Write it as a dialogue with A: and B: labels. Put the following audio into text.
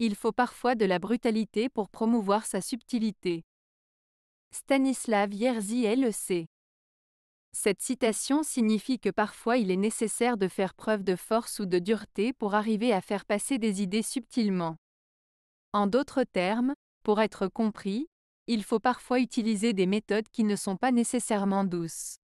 A: Il faut parfois de la brutalité pour promouvoir sa subtilité. Stanislav Jerzy le sait. Cette citation signifie que parfois il est nécessaire de faire preuve de force ou de dureté pour arriver à faire passer des idées subtilement. En d'autres termes, pour être compris, il faut parfois utiliser des méthodes qui ne sont pas nécessairement douces.